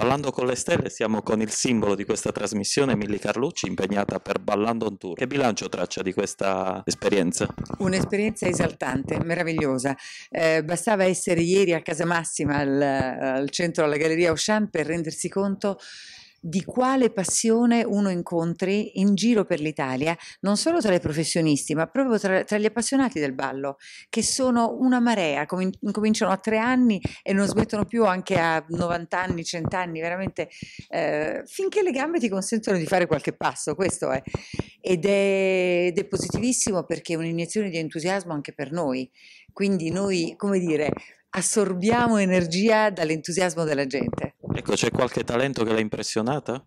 Ballando con le stelle siamo con il simbolo di questa trasmissione Milly Carlucci impegnata per Ballando on Tour. Che bilancio traccia di questa esperienza? Un'esperienza esaltante, meravigliosa. Eh, bastava essere ieri a Casa Massima al, al centro alla Galleria Auchan per rendersi conto di quale passione uno incontri in giro per l'Italia, non solo tra i professionisti, ma proprio tra, tra gli appassionati del ballo, che sono una marea, com- cominciano a tre anni e non smettono più anche a 90 anni, 100 anni, veramente eh, finché le gambe ti consentono di fare qualche passo, questo è. Ed è, ed è positivissimo perché è un'iniezione di entusiasmo anche per noi. Quindi noi, come dire, assorbiamo energia dall'entusiasmo della gente. Ecco, c'è qualche talento che l'ha impressionata?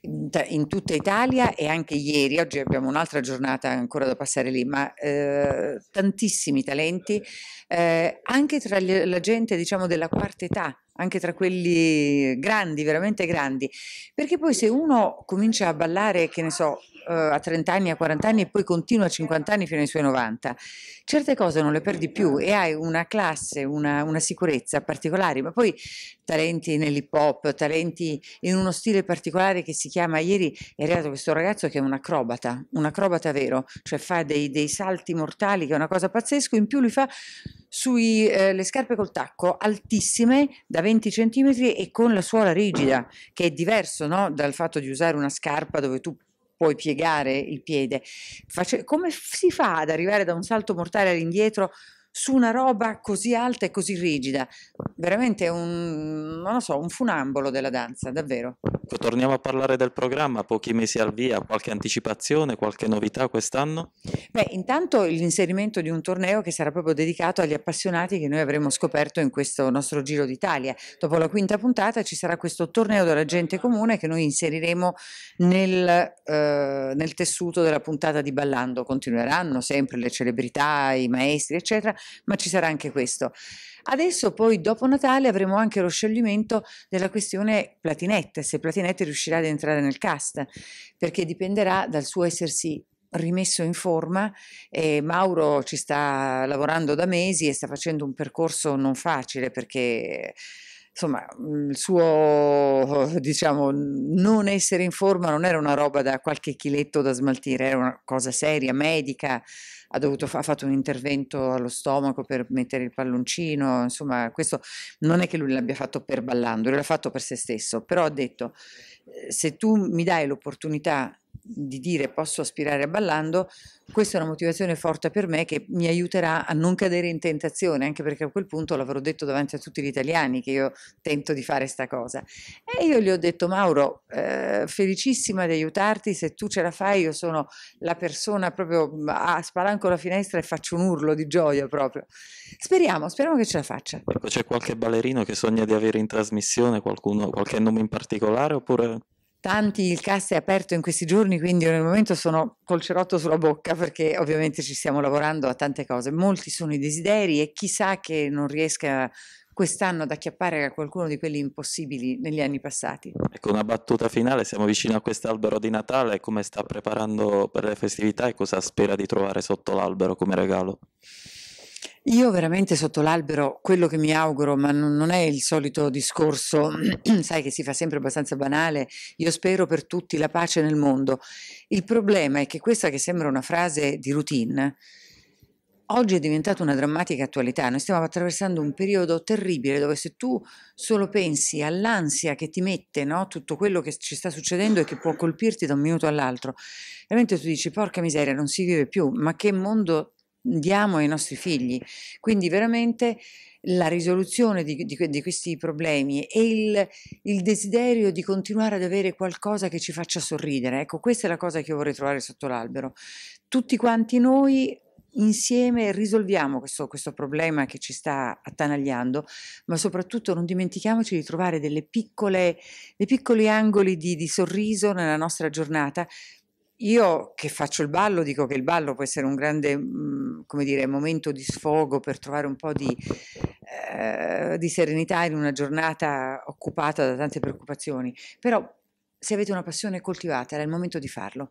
In, in, tutta Italia e anche ieri, oggi abbiamo un'altra giornata ancora da passare lì, ma eh, tantissimi talenti, eh, anche tra gli, la gente diciamo della quarta età, anche tra quelli grandi, veramente grandi, perché poi se uno comincia a ballare, che ne so, eh, a 30 anni, a 40 anni e poi continua a 50 anni fino ai suoi 90, certe cose non le perdi più e hai una classe, una, una sicurezza particolare, ma poi talenti nell'hip hop, talenti in uno stile particolare che si chiama, ieri è arrivato questo ragazzo che è un acrobata, un acrobata vero, cioè fa dei, dei salti mortali che è una cosa pazzesca, in più lui fa sulle eh, scarpe col tacco altissime da 20 cm e con la suola rigida, che è diverso no? dal fatto di usare una scarpa dove tu puoi piegare il piede. Face- come si fa ad arrivare da un salto mortale all'indietro su una roba così alta e così rigida? Veramente un, non lo so, un funambolo della danza, davvero. Torniamo a parlare del programma, pochi mesi al via, qualche anticipazione, qualche novità quest'anno? Beh, intanto l'inserimento di un torneo che sarà proprio dedicato agli appassionati che noi avremo scoperto in questo nostro Giro d'Italia. Dopo la quinta puntata ci sarà questo torneo della gente comune che noi inseriremo nel, eh, nel tessuto della puntata di Ballando. Continueranno sempre le celebrità, i maestri, eccetera, ma ci sarà anche questo. Adesso poi dopo Natale avremo anche lo scioglimento della questione platinette, se platinette Patinetti riuscirà ad entrare nel cast, perché dipenderà dal suo essersi rimesso in forma e Mauro ci sta lavorando da mesi e sta facendo un percorso non facile perché insomma, il suo diciamo non essere in forma non era una roba da qualche chiletto da smaltire, era una cosa seria, medica. Ha, dovuto, ha fatto un intervento allo stomaco per mettere il palloncino, insomma, questo non è che lui l'abbia fatto per ballando, l'ha fatto per se stesso, però ha detto eh, se tu mi dai l'opportunità di dire posso aspirare a ballando, questa è una motivazione forte per me che mi aiuterà a non cadere in tentazione, anche perché a quel punto l'avrò detto davanti a tutti gli italiani che io tento di fare sta cosa. E io gli ho detto Mauro, eh, felicissima di aiutarti, se tu ce la fai io sono la persona proprio, mm, a spalanco la finestra e faccio un urlo di gioia proprio. Speriamo, speriamo che ce la faccia. C'è qualche ballerino che sogna di avere in trasmissione qualcuno, qualche nome in particolare oppure tanti, il cast è aperto in questi giorni, quindi nel momento sono col cerotto sulla bocca perché ovviamente ci stiamo lavorando a tante cose. Molti sono i desideri e chissà che non riesca quest'anno ad acchiappare a qualcuno di quelli impossibili negli anni passati. Ecco, una battuta finale, siamo vicino a quest'albero di Natale, come sta preparando per le festività e cosa spera di trovare sotto l'albero come regalo? Io veramente sotto l'albero quello che mi auguro, ma non, è il solito discorso, sai che si fa sempre abbastanza banale, io spero per tutti la pace nel mondo. Il problema è che questa che sembra una frase di routine, oggi è diventata una drammatica attualità. Noi stiamo attraversando un periodo terribile dove se tu solo pensi all'ansia che ti mette, no? tutto quello che ci sta succedendo e che può colpirti da un minuto all'altro, veramente tu dici porca miseria, non si vive più, ma che mondo diamo ai nostri figli. Quindi veramente la risoluzione di, di, di questi problemi e il, il, desiderio di continuare ad avere qualcosa che ci faccia sorridere, ecco questa è la cosa che io vorrei trovare sotto l'albero. Tutti quanti noi insieme risolviamo questo, questo problema che ci sta attanagliando, ma soprattutto non dimentichiamoci di trovare piccole, dei piccoli angoli di, di sorriso nella nostra giornata io che faccio il ballo dico che il ballo può essere un grande mm, come dire, momento di sfogo per trovare un po' di, eh, di serenità in una giornata occupata da tante preoccupazioni, però se avete una passione coltivata era il momento di farlo.